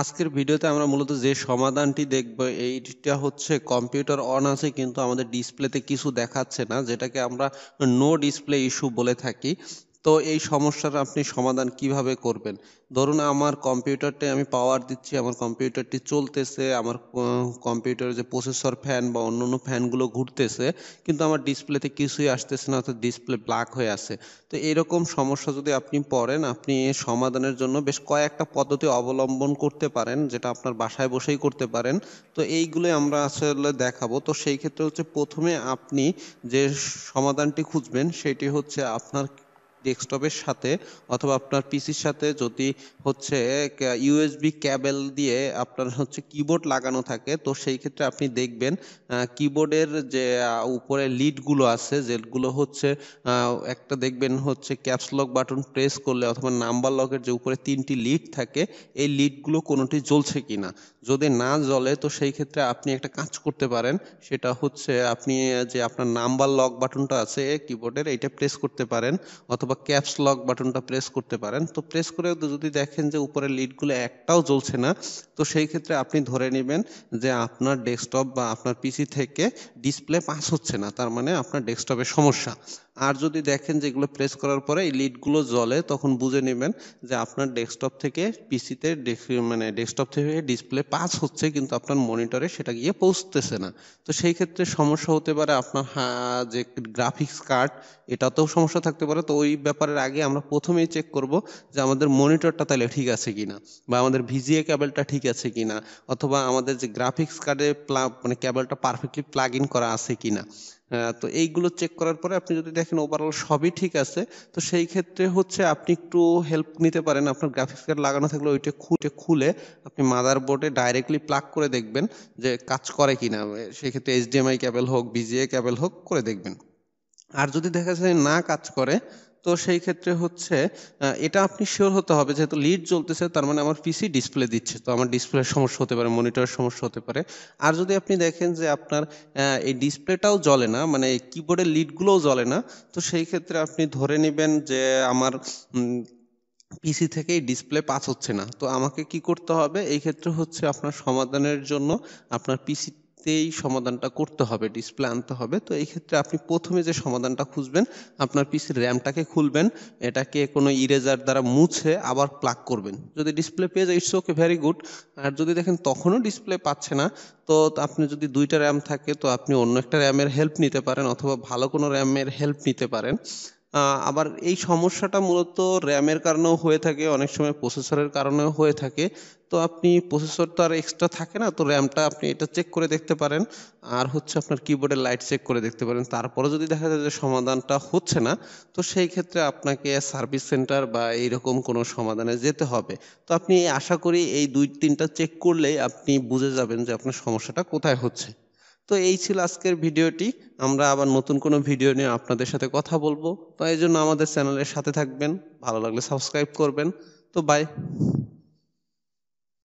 আজকের ভিডিওতে আমরা মূলত যে সমাধানটি দেখব এইটা হচ্ছে কম্পিউটার অন আছে কিন্তু আমাদের ডিসপ্লেতে কিছু দেখাচ্ছে না যেটাকে আমরা নো ডিসপ্লে ইস্যু বলে থাকি তো এই সমস্যার আপনি সমাধান কিভাবে করবেন ধরুন আমার কম্পিউটারটি আমি পাওয়ার দিচ্ছি আমার কম্পিউটারটি চলতেছে আমার কম্পিউটারের যে প্রসেসর ফ্যান বা অন্য অন্য ফ্যানগুলো ঘুরতেছে কিন্তু আমার ডিসপ্লেতে কিছুই আসতেছে না অর্থাৎ ডিসপ্লে ব্ল্যাক হয়ে আছে তো এরকম সমস্যা যদি আপনি পড়েন আপনি সমাধানের জন্য বেশ কয়েকটা পদ্ধতি অবলম্বন করতে পারেন যেটা আপনার বাসায় বসেই করতে পারেন তো এইগুলোই আমরা আসলে দেখাবো তো সেই ক্ষেত্রে হচ্ছে প্রথমে আপনি যে সমাধানটি খুঁজবেন সেটি হচ্ছে আপনার ডেস্কটপের সাথে অথবা আপনার পিসির সাথে যদি হচ্ছে ইউএসবি ক্যাবেল দিয়ে আপনার হচ্ছে কিবোর্ড লাগানো থাকে তো সেই ক্ষেত্রে আপনি দেখবেন কিবোর্ডের যে উপরে লিডগুলো আছে যেগুলো হচ্ছে একটা দেখবেন হচ্ছে ক্যাপসলক বাটন প্রেস করলে অথবা নাম্বার লকের যে উপরে তিনটি লিড থাকে এই লিডগুলো কোনোটি জ্বলছে কি না যদি না জ্বলে তো সেই ক্ষেত্রে আপনি একটা কাজ করতে পারেন সেটা হচ্ছে আপনি যে আপনার নাম্বার লক বাটনটা আছে কিবোর্ডের এইটা প্রেস করতে পারেন অথবা বা ক্যাপস লক বাটনটা প্রেস করতে পারেন তো প্রেস করে যদি দেখেন যে উপরে লিডগুলো একটাও জ্বলছে না তো সেই ক্ষেত্রে আপনি ধরে নেবেন যে আপনার ডেস্কটপ বা আপনার পিসি থেকে ডিসপ্লে পাস হচ্ছে না তার মানে আপনার ডেস্কটপে সমস্যা আর যদি দেখেন যে এগুলো প্রেস করার পরে এই লিডগুলো জ্বলে তখন বুঝে নেবেন যে আপনার ডেস্কটপ থেকে পিসিতে মানে ডেস্কটপ থেকে ডিসপ্লে পাস হচ্ছে কিন্তু আপনার মনিটরে সেটা গিয়ে পৌঁছতেছে না তো সেই ক্ষেত্রে সমস্যা হতে পারে আপনার হ্যাঁ, যে গ্রাফিক্স কার্ড এটাতেও সমস্যা থাকতে পারে তো ওই ব্যাপারের আগে আমরা প্রথমেই চেক করব যে আমাদের মনিটরটা তাহলে ঠিক আছে কিনা বা আমাদের ভিজিএ ক্যাবেলটা ঠিক আছে কিনা অথবা আমাদের যে গ্রাফিক্স কার্ডে মানে ক্যাবেলটা পারফেক্টলি প্লাগ ইন করা আছে কিনা তো এইগুলো চেক করার পরে আপনি যদি দেখেন ওভারঅল সবই ঠিক আছে তো সেই ক্ষেত্রে হচ্ছে আপনি একটু হেল্প নিতে পারেন আপনার গ্রাফিক্স কার্ড লাগানো থাকলে ওইটা খুঁটে খুলে আপনি মাদার বোর্ডে ডাইরেক্টলি প্লাগ করে দেখবেন যে কাজ করে কিনা সেই ক্ষেত্রে এইচডিএমআই ক্যাবেল হোক বিজিএ ক্যাবেল হোক করে দেখবেন আর যদি দেখা যায় না কাজ করে তো সেই ক্ষেত্রে হচ্ছে এটা আপনি শিওর হতে হবে যেহেতু লিড জ্বলতেছে তার মানে আমার পিসি ডিসপ্লে দিচ্ছে তো আমার ডিসপ্লের সমস্যা হতে পারে মনিটরের সমস্যা হতে পারে আর যদি আপনি দেখেন যে আপনার এই ডিসপ্লেটাও জ্বলে না মানে কিবোর্ডের লিডগুলোও জ্বলে না তো সেই ক্ষেত্রে আপনি ধরে নেবেন যে আমার পিসি থেকে ডিসপ্লে পাস হচ্ছে না তো আমাকে কি করতে হবে এই ক্ষেত্রে হচ্ছে আপনার সমাধানের জন্য আপনার পিসি ডিসপ্লেতেই সমাধানটা করতে হবে ডিসপ্লে আনতে হবে তো এই ক্ষেত্রে আপনি প্রথমে যে সমাধানটা খুঁজবেন আপনার পিসির র্যামটাকে খুলবেন এটাকে কোনো ইরেজার দ্বারা মুছে আবার প্লাগ করবেন যদি ডিসপ্লে পেয়ে যায় ইটস ওকে ভেরি গুড আর যদি দেখেন তখনও ডিসপ্লে পাচ্ছে না তো আপনি যদি দুইটা র্যাম থাকে তো আপনি অন্য একটা র্যামের হেল্প নিতে পারেন অথবা ভালো কোনো র্যামের হেল্প নিতে পারেন আবার এই সমস্যাটা মূলত র্যামের কারণেও হয়ে থাকে অনেক সময় প্রসেসরের কারণেও হয়ে থাকে তো আপনি প্রসেসর তো আর এক্সট্রা থাকে না তো র্যামটা আপনি এটা চেক করে দেখতে পারেন আর হচ্ছে আপনার কিবোর্ডের লাইট চেক করে দেখতে পারেন তারপরে যদি দেখা যায় যে সমাধানটা হচ্ছে না তো সেই ক্ষেত্রে আপনাকে সার্ভিস সেন্টার বা এইরকম কোনো সমাধানে যেতে হবে তো আপনি আশা করি এই দুই তিনটা চেক করলেই আপনি বুঝে যাবেন যে আপনার সমস্যাটা কোথায় হচ্ছে তো এই ছিল আজকের ভিডিওটি আমরা আবার নতুন কোনো ভিডিও নিয়ে আপনাদের সাথে কথা বলবো তো এই জন্য আমাদের চ্যানেলের সাথে থাকবেন ভালো লাগলে সাবস্ক্রাইব করবেন তো বাই